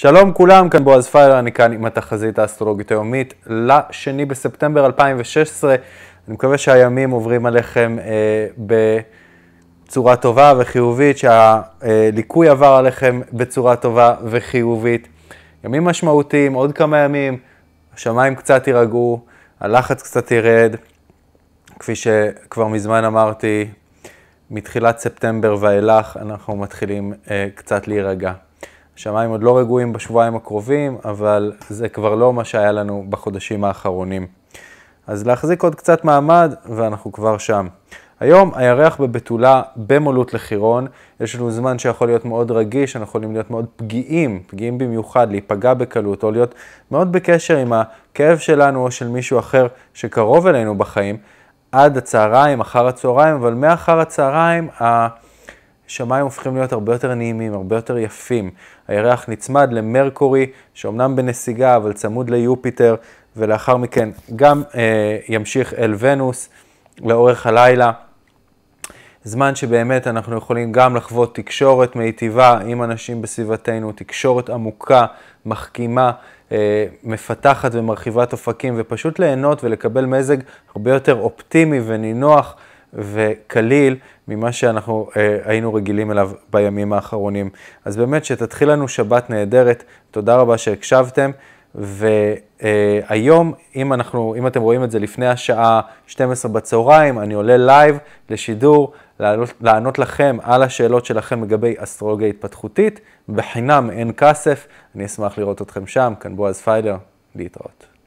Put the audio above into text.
שלום כולם, כאן בועז פייר, אני כאן עם התחזית האסטרולוגית היומית ל-2 בספטמבר 2016. אני מקווה שהימים עוברים עליכם אה, בצורה טובה וחיובית, שהליקוי עבר עליכם בצורה טובה וחיובית. ימים משמעותיים, עוד כמה ימים, השמיים קצת יירגעו, הלחץ קצת ירד. כפי שכבר מזמן אמרתי, מתחילת ספטמבר ואילך אנחנו מתחילים אה, קצת להירגע. שמיים עוד לא רגועים בשבועיים הקרובים, אבל זה כבר לא מה שהיה לנו בחודשים האחרונים. אז להחזיק עוד קצת מעמד, ואנחנו כבר שם. היום הירח בבתולה במולות לחירון, יש לנו זמן שיכול להיות מאוד רגיש, אנחנו יכולים להיות מאוד פגיעים, פגיעים במיוחד, להיפגע בקלות, או להיות מאוד בקשר עם הכאב שלנו או של מישהו אחר שקרוב אלינו בחיים, עד הצהריים, אחר הצהריים, אבל מאחר הצהריים, ה... השמיים הופכים להיות הרבה יותר נעימים, הרבה יותר יפים. הירח נצמד למרקורי, שאומנם בנסיגה, אבל צמוד ליופיטר, ולאחר מכן גם אה, ימשיך אל ונוס לאורך הלילה. זמן שבאמת אנחנו יכולים גם לחוות תקשורת מיטיבה עם אנשים בסביבתנו, תקשורת עמוקה, מחכימה, אה, מפתחת ומרחיבת אופקים, ופשוט ליהנות ולקבל מזג הרבה יותר אופטימי ונינוח. וקליל ממה שאנחנו אה, היינו רגילים אליו בימים האחרונים. אז באמת שתתחיל לנו שבת נהדרת, תודה רבה שהקשבתם, והיום, אה, אם, אנחנו, אם אתם רואים את זה לפני השעה 12 בצהריים, אני עולה לייב לשידור, לענות, לענות לכם על השאלות שלכם לגבי אסטרולוגיה התפתחותית, בחינם אין כסף, אני אשמח לראות אתכם שם, כאן בועז פיילר, להתראות.